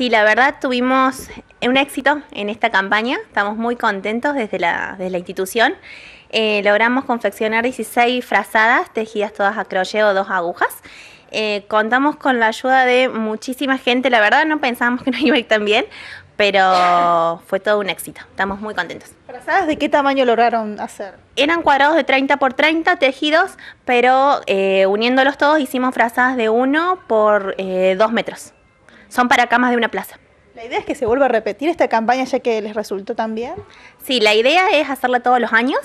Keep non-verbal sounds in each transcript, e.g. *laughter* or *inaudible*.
sí, la verdad tuvimos un éxito en esta campaña, estamos muy contentos desde la, institución. Eh, logramos confeccionar 16 frazadas tejidas todas a crochet o dos agujas. Eh, contamos con la ayuda de muchísima gente, la verdad no pensábamos *laughs* que nos iba a ir tan bien, pero fue todo un éxito. Estamos muy contentos. ¿Frazadas de qué tamaño lograron hacer? Eran cuadrados de 30 por 30 tejidos, pero eh, uniéndolos todos hicimos frazadas de 1 por 2 metros son para camas de una plaza. ¿La idea es que se vuelva a repetir esta campaña ya que les resultó tan bien? Sí, la idea es hacerla todos los años,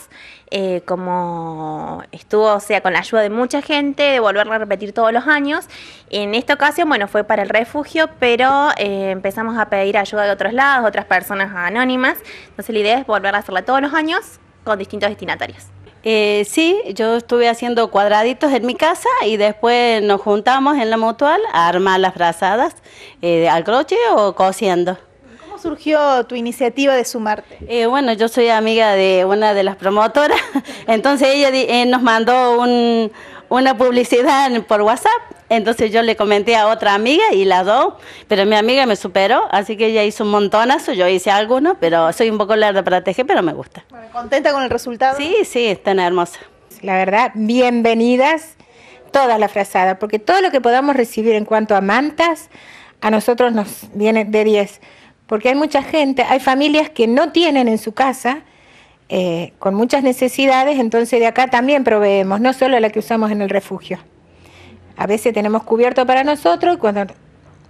eh, como estuvo, o sea, con la ayuda de mucha gente, de volverla a repetir todos los años. En esta ocasión, bueno, fue para el refugio, pero eh, empezamos a pedir ayuda de otros lados, otras personas anónimas. Entonces la idea es volver a hacerla todos los años con distintos destinatarios. Eh, sí, yo estuve haciendo cuadraditos en mi casa y después nos juntamos en la mutual a armar las brazadas eh, al croche o cosiendo. ¿Cómo surgió tu iniciativa de sumarte? Eh, bueno, yo soy amiga de una de las promotoras, *laughs* entonces ella eh, nos mandó una publicidad por WhatsApp entonces yo le comenté a otra amiga y la do, pero mi amiga me superó, así que ella hizo un montonazo, yo hice alguno, pero soy un poco larga para tejer, pero me gusta. Bueno, ¿Contenta con el resultado? Sí, sí, están hermosa. La verdad, bienvenidas todas las frazadas, porque todo lo que podamos recibir en cuanto a mantas, a nosotros nos viene de 10, porque hay mucha gente, hay familias que no tienen en su casa, eh, con muchas necesidades, entonces de acá también proveemos, no solo la que usamos en el refugio. A veces tenemos cubierto para nosotros, cuando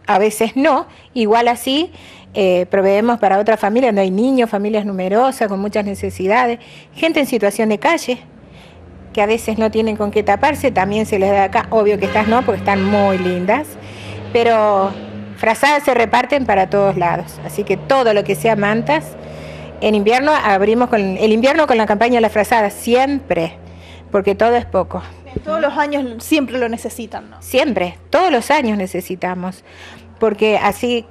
a veces no. Igual así eh, proveemos para otra familia donde hay niños, familias numerosas, con muchas necesidades, gente en situación de calle, que a veces no tienen con qué taparse, también se les da acá. Obvio que estas no, porque están muy lindas. Pero frazadas se reparten para todos lados. Así que todo lo que sea mantas, en invierno abrimos con el invierno con la campaña de las frazadas, siempre porque todo es poco. todos los años siempre lo necesitan, ¿no? Siempre, todos los años necesitamos, porque así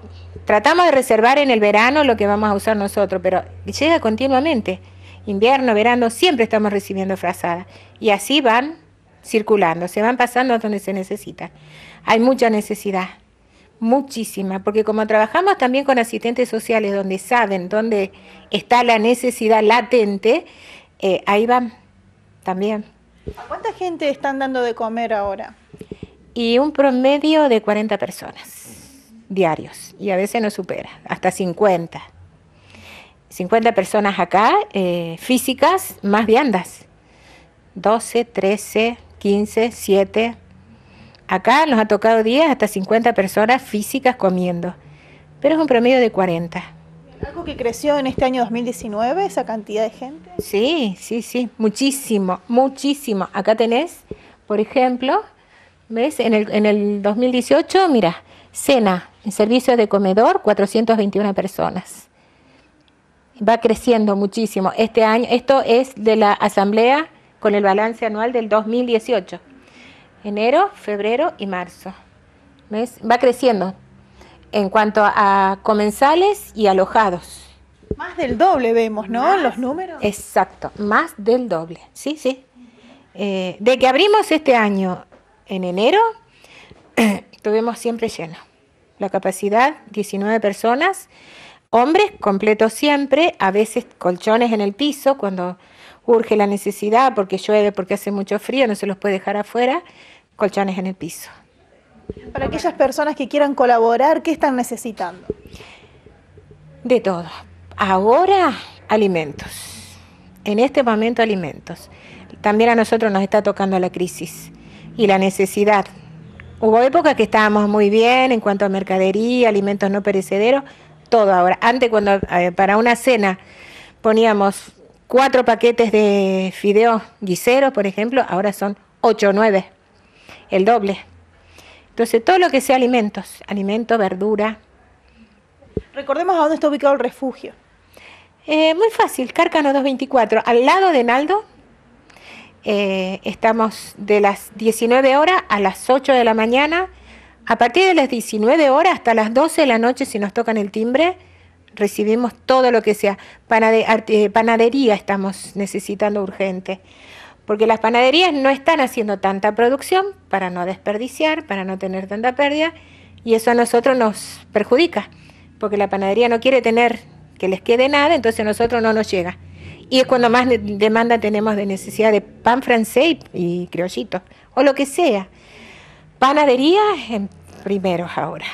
tratamos de reservar en el verano lo que vamos a usar nosotros, pero llega continuamente. Invierno, verano, siempre estamos recibiendo frazadas. Y así van circulando, se van pasando a donde se necesita. Hay mucha necesidad, muchísima, porque como trabajamos también con asistentes sociales donde saben dónde está la necesidad latente, eh, ahí van también. cuánta gente están dando de comer ahora? Y un promedio de 40 personas diarios, y a veces no supera, hasta 50. 50 personas acá, eh, físicas, más viandas. 12, 13, 15, 7. Acá nos ha tocado días hasta 50 personas físicas comiendo, pero es un promedio de 40. ¿Algo que creció en este año 2019, esa cantidad de gente? Sí, sí, sí, muchísimo, muchísimo. Acá tenés, por ejemplo, ¿ves? En el, 2018, mira, cena en servicios de comedor, 421 personas. Va creciendo muchísimo. Este año, esto es de la asamblea con el balance anual del 2018. Enero, febrero y marzo. ¿Ves? Va creciendo en cuanto a comensales y alojados. Más del doble vemos, ¿no? Los números. Exacto, más del doble, sí, sí. Eh, de que abrimos este año en enero, *clears throat* tuvimos siempre lleno. La capacidad, 19 personas, hombres completos siempre, a veces colchones en el piso cuando urge la necesidad, porque llueve, porque hace mucho frío, no se los puede dejar afuera, colchones en el piso. Para aquellas personas que quieran colaborar, ¿qué están necesitando? De todo. Ahora, alimentos. En este momento, alimentos. También a nosotros nos está tocando la crisis y la necesidad. Hubo épocas que estábamos muy bien en cuanto a mercadería, alimentos no perecederos, todo ahora. Antes, cuando eh, para una cena poníamos cuatro paquetes de fideos guiseros, por ejemplo, ahora son ocho o nueve, el doble. Entonces, todo lo que sea alimentos, alimentos, verdura. Recordemos a dónde está ubicado el refugio. Eh, muy fácil, Cárcano 224, al lado de Naldo. Eh, estamos de las 19 horas a las 8 de la mañana. A partir de las 19 horas hasta las 12 de la noche, si nos tocan el timbre, recibimos todo lo que sea. Eh, panadería estamos necesitando urgente porque las panaderías no están haciendo tanta producción para no desperdiciar, para no tener tanta pérdida, y eso a nosotros nos perjudica, porque la panadería no quiere tener que les quede nada, entonces a nosotros no nos llega. Y es cuando más demanda tenemos de necesidad de pan francés y, criollito, o lo que sea. Panadería en primeros ahora.